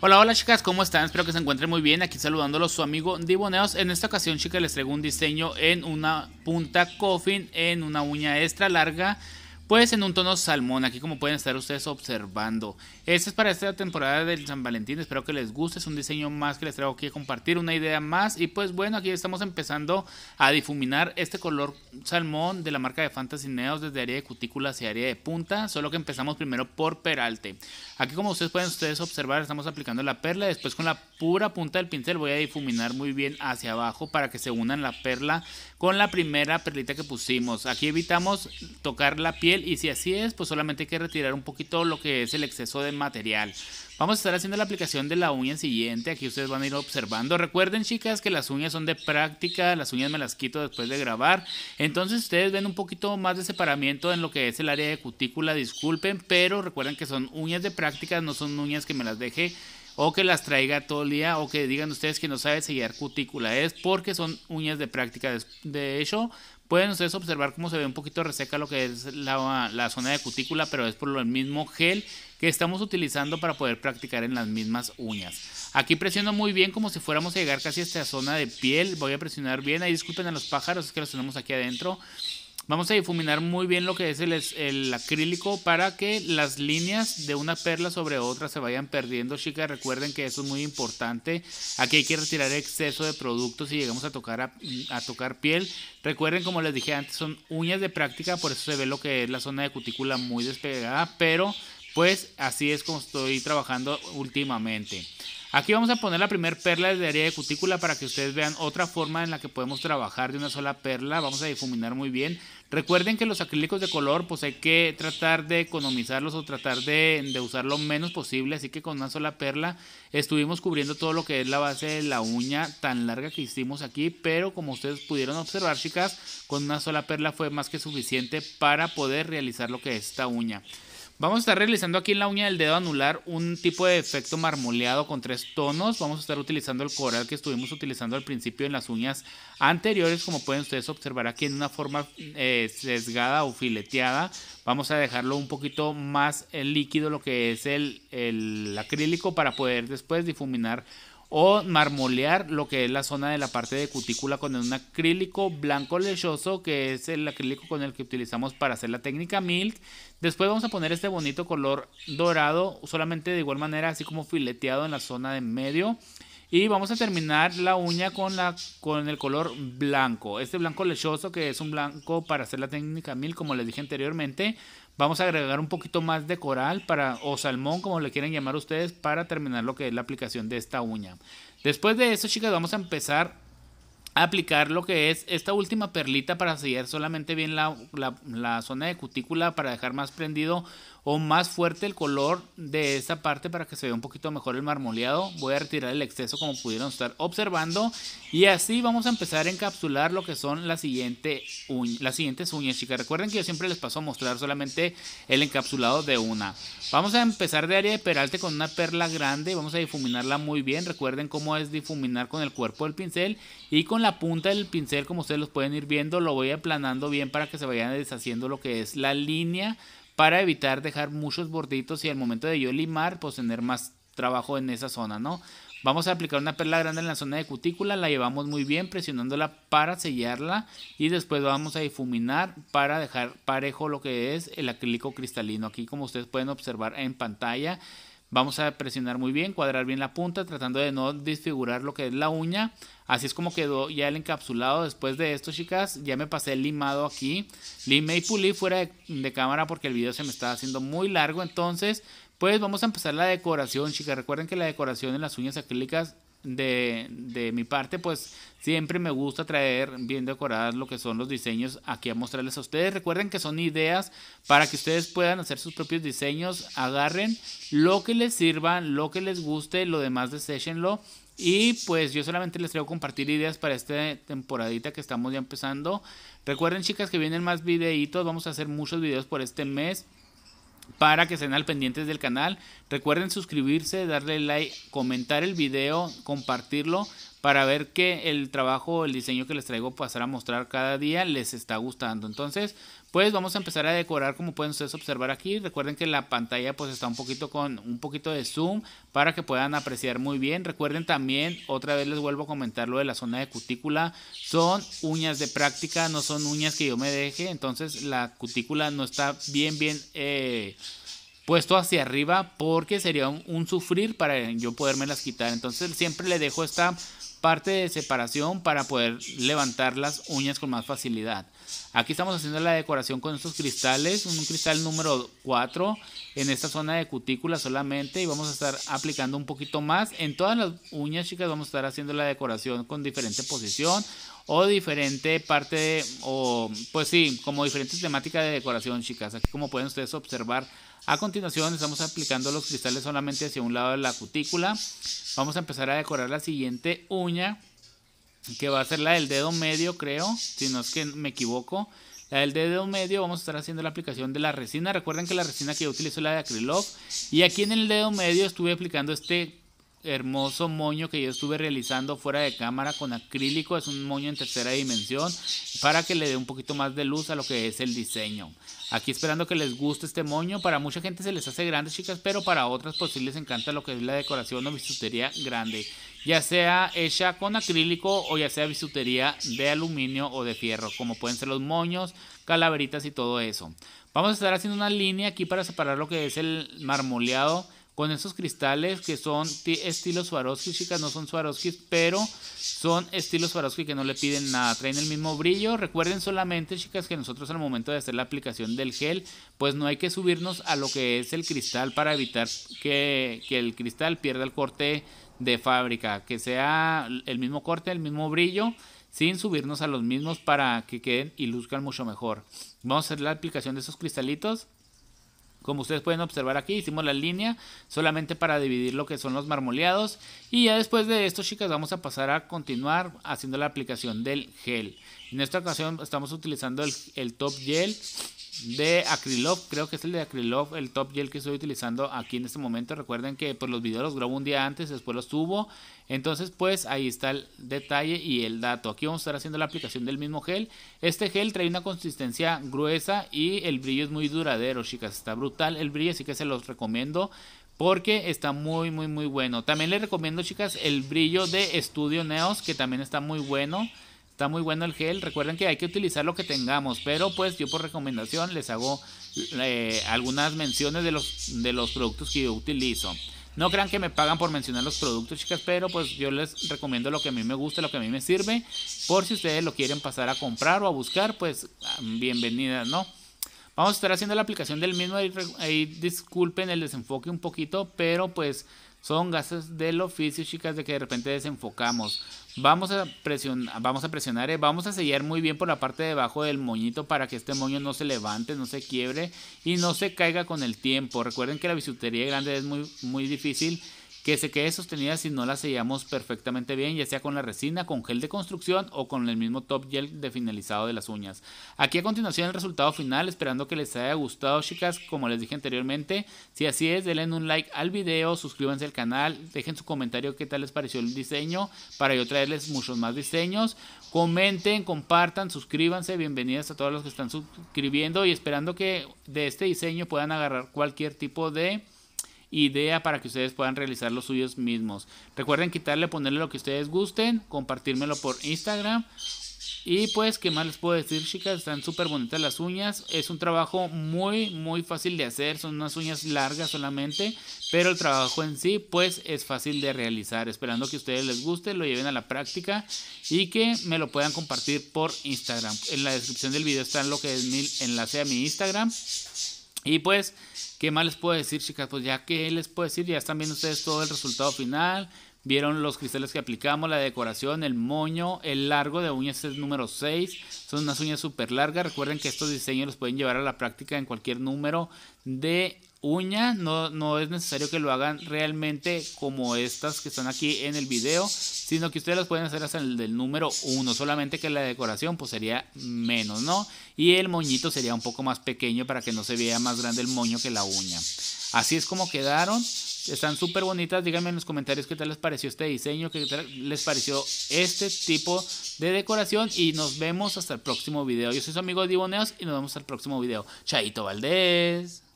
Hola, hola chicas, ¿cómo están? Espero que se encuentren muy bien. Aquí saludándolos su amigo Diboneos. En esta ocasión, chicas, les traigo un diseño en una punta coffin, en una uña extra larga pues en un tono salmón, aquí como pueden estar ustedes observando. Este es para esta temporada del San Valentín, espero que les guste, es un diseño más que les traigo aquí a compartir, una idea más. Y pues bueno, aquí estamos empezando a difuminar este color salmón de la marca de Fantasy Neos desde área de cutícula hacia área de punta, solo que empezamos primero por peralte. Aquí como ustedes pueden ustedes observar, estamos aplicando la perla, después con la pura punta del pincel voy a difuminar muy bien hacia abajo para que se unan la perla con la primera perlita que pusimos. Aquí evitamos tocar la piel y si así es, pues solamente hay que retirar un poquito lo que es el exceso de material. Vamos a estar haciendo la aplicación de la uña siguiente, aquí ustedes van a ir observando. Recuerden chicas que las uñas son de práctica, las uñas me las quito después de grabar, entonces ustedes ven un poquito más de separamiento en lo que es el área de cutícula, disculpen, pero recuerden que son uñas de práctica, no son uñas que me las deje o que las traiga todo el día o que digan ustedes que no sabe sellar cutícula, es porque son uñas de práctica. De hecho, Pueden ustedes observar cómo se ve un poquito reseca lo que es la, zona de cutícula, pero es por lo mismo gel que estamos utilizando para poder practicar en las mismas uñas. Aquí presiono muy bien como si fuéramos a llegar casi a esta zona de piel. Voy a presionar bien. Ahí disculpen a los pájaros, es que los tenemos aquí adentro. Vamos a difuminar muy bien lo que es el, acrílico para que las líneas de una perla sobre otra se vayan perdiendo, chicas. Recuerden que eso es muy importante. Aquí hay que retirar exceso de productos si llegamos a tocar, a tocar piel. Recuerden, como les dije antes, son uñas de práctica, por eso se ve lo que es la zona de cutícula muy despegada, pero pues así es como estoy trabajando últimamente. Aquí vamos a poner la primera perla de área de cutícula para que ustedes vean otra forma en la que podemos trabajar de una sola perla. Vamos a difuminar muy bien. Recuerden que los acrílicos de color pues hay que tratar de economizarlos o tratar de, de usar lo menos posible. Así que con una sola perla estuvimos cubriendo todo lo que es la base de la uña tan larga que hicimos aquí. Pero como ustedes pudieron observar chicas, con una sola perla fue más que suficiente para poder realizar lo que es esta uña. Vamos a estar realizando aquí en la uña del dedo anular un tipo de efecto marmoleado con tres tonos. Vamos a estar utilizando el coral que estuvimos utilizando al principio en las uñas anteriores. Como pueden ustedes observar aquí en una forma eh, sesgada o fileteada. Vamos a dejarlo un poquito más eh, líquido lo que es el, el acrílico para poder después difuminar o marmolear lo que es la zona de la parte de cutícula con un acrílico blanco lechoso que es el acrílico con el que utilizamos para hacer la técnica milk después vamos a poner este bonito color dorado solamente de igual manera así como fileteado en la zona de medio y vamos a terminar la uña con, la, con el color blanco. Este blanco lechoso que es un blanco para hacer la técnica milk como les dije anteriormente. Vamos a agregar un poquito más de coral para, o salmón, como le quieren llamar ustedes, para terminar lo que es la aplicación de esta uña. Después de eso, chicas, vamos a empezar a aplicar lo que es esta última perlita para sellar solamente bien la, la zona de cutícula para dejar más prendido o más fuerte el color de esta parte para que se vea un poquito mejor el marmoleado. Voy a retirar el exceso como pudieron estar observando y así vamos a empezar a encapsular lo que son las siguientes uñas, chicas. Recuerden que yo siempre les paso a mostrar solamente el encapsulado de una. Vamos a empezar de área de peralte con una perla grande, vamos a difuminarla muy bien. Recuerden cómo es difuminar con el cuerpo del pincel y con la punta del pincel, como ustedes los pueden ir viendo, lo voy aplanando bien para que se vayan deshaciendo lo que es la línea para evitar dejar muchos borditos y al momento de yo limar, pues tener más trabajo en esa zona, ¿no? Vamos a aplicar una perla grande en la zona de cutícula, la llevamos muy bien presionándola para sellarla y después vamos a difuminar para dejar parejo lo que es el acrílico cristalino. Aquí como ustedes pueden observar en pantalla, Vamos a presionar muy bien, cuadrar bien la punta, tratando de no desfigurar lo que es la uña. Así es como quedó ya el encapsulado. Después de esto, chicas, ya me pasé el limado aquí. Limé y pulí fuera de, de cámara porque el video se me estaba haciendo muy largo. Entonces, pues vamos a empezar la decoración, chicas. Recuerden que la decoración en las uñas acrílicas de, mi parte, pues siempre me gusta traer bien decoradas lo que son los diseños aquí a mostrarles a ustedes. Recuerden que son ideas para que ustedes puedan hacer sus propios diseños, agarren lo que les sirva, lo que les guste, lo demás deséchenlo. Y pues yo solamente les traigo compartir ideas para esta temporadita que estamos ya empezando. Recuerden chicas que vienen más videitos, vamos a hacer muchos videos por este mes para que sean al pendientes del canal. Recuerden suscribirse, darle like, comentar el video, compartirlo para ver que el trabajo, el diseño que les traigo pues, pasar a mostrar cada día les está gustando. Entonces, pues vamos a empezar a decorar como pueden ustedes observar aquí. Recuerden que la pantalla pues está un poquito con un poquito de zoom para que puedan apreciar muy bien. Recuerden también, otra vez les vuelvo a comentar lo de la zona de cutícula. Son uñas de práctica, no son uñas que yo me deje. Entonces la cutícula no está bien, bien... Eh, puesto hacia arriba porque sería un, sufrir para yo las quitar. Entonces siempre le dejo esta parte de separación para poder levantar las uñas con más facilidad. Aquí estamos haciendo la decoración con estos cristales, un cristal número 4 en esta zona de cutícula solamente y vamos a estar aplicando un poquito más. En todas las uñas chicas vamos a estar haciendo la decoración con diferente posición o diferente parte, de, o pues sí, como diferentes temáticas de decoración, chicas. Aquí como pueden ustedes observar, a continuación estamos aplicando los cristales solamente hacia un lado de la cutícula. Vamos a empezar a decorar la siguiente uña, que va a ser la del dedo medio, creo, si no es que me equivoco. La del dedo medio vamos a estar haciendo la aplicación de la resina. Recuerden que la resina que yo utilizo es la de Acrylov. Y aquí en el dedo medio estuve aplicando este hermoso moño que yo estuve realizando fuera de cámara con acrílico, es un moño en tercera dimensión para que le dé un poquito más de luz a lo que es el diseño. Aquí esperando que les guste este moño, para mucha gente se les hace grande chicas, pero para otras pues les encanta lo que es la decoración o bisutería grande, ya sea hecha con acrílico o ya sea bisutería de aluminio o de fierro, como pueden ser los moños, calaveritas y todo eso. Vamos a estar haciendo una línea aquí para separar lo que es el marmoleado con esos cristales que son estilos Swarovski, chicas, no son Swarovski, pero son estilos Swarovski que no le piden nada, traen el mismo brillo. Recuerden solamente, chicas, que nosotros al momento de hacer la aplicación del gel, pues no hay que subirnos a lo que es el cristal para evitar que, que el cristal pierda el corte de fábrica, que sea el mismo corte, el mismo brillo, sin subirnos a los mismos para que queden y luzcan mucho mejor. Vamos a hacer la aplicación de esos cristalitos como ustedes pueden observar aquí, hicimos la línea solamente para dividir lo que son los marmoleados. Y ya después de esto, chicas, vamos a pasar a continuar haciendo la aplicación del gel. En esta ocasión estamos utilizando el, el top gel de Acrylov, creo que es el de Acrylov, el top gel que estoy utilizando aquí en este momento. Recuerden que por pues, los videos los grabo un día antes, después los subo. Entonces, pues ahí está el detalle y el dato. Aquí vamos a estar haciendo la aplicación del mismo gel. Este gel trae una consistencia gruesa y el brillo es muy duradero, chicas. Está brutal el brillo, así que se los recomiendo porque está muy muy muy bueno. También les recomiendo, chicas, el brillo de Studio Neos, que también está muy bueno. Está muy bueno el gel. Recuerden que hay que utilizar lo que tengamos. Pero pues yo por recomendación les hago eh, algunas menciones de los, de los productos que yo utilizo. No crean que me pagan por mencionar los productos, chicas, pero pues yo les recomiendo lo que a mí me gusta, lo que a mí me sirve. Por si ustedes lo quieren pasar a comprar o a buscar, pues bienvenida ¿no? Vamos a estar haciendo la aplicación del mismo. ahí disculpen el desenfoque un poquito, pero pues son gases del oficio, chicas, de que de repente desenfocamos. Vamos a, presionar, vamos a presionar, eh, vamos a sellar muy bien por la parte de abajo del moñito para que este moño no se levante, no se quiebre y no se caiga con el tiempo. Recuerden que la bisutería grande es muy, muy difícil que se quede sostenida si no la sellamos perfectamente bien, ya sea con la resina, con gel de construcción o con el mismo top gel de finalizado de las uñas. Aquí a continuación el resultado final, esperando que les haya gustado chicas, como les dije anteriormente, si así es, denle un like al video, suscríbanse al canal, dejen su comentario qué tal les pareció el diseño para yo traerles muchos más diseños. Comenten, compartan, suscríbanse, bienvenidas a todos los que están suscribiendo y esperando que de este diseño puedan agarrar cualquier tipo de idea para que ustedes puedan realizar los suyos mismos. Recuerden quitarle, ponerle lo que ustedes gusten, compartírmelo por Instagram. Y pues, ¿qué más les puedo decir, chicas? Están súper bonitas las uñas. Es un trabajo muy, muy fácil de hacer. Son unas uñas largas solamente. Pero el trabajo en sí, pues, es fácil de realizar. Esperando que ustedes les guste, lo lleven a la práctica y que me lo puedan compartir por Instagram. En la descripción del video está lo que es mi enlace a mi Instagram. Y pues, ¿qué más les puedo decir, chicas? Pues ya que les puedo decir, ya están viendo ustedes todo el resultado final. Vieron los cristales que aplicamos, la decoración, el moño, el largo de uñas es número 6. Son unas uñas súper largas. Recuerden que estos diseños los pueden llevar a la práctica en cualquier número de uña, no, no es necesario que lo hagan realmente como estas que están aquí en el video, sino que ustedes las pueden hacer hasta el del número 1, solamente que la decoración pues sería menos, ¿no? Y el moñito sería un poco más pequeño para que no se vea más grande el moño que la uña. Así es como quedaron. Están súper bonitas. Díganme en los comentarios qué tal les pareció este diseño, qué tal les pareció este tipo de decoración. Y nos vemos hasta el próximo video. Yo soy su amigo Diboneos y nos vemos al próximo video. Chaito Valdés.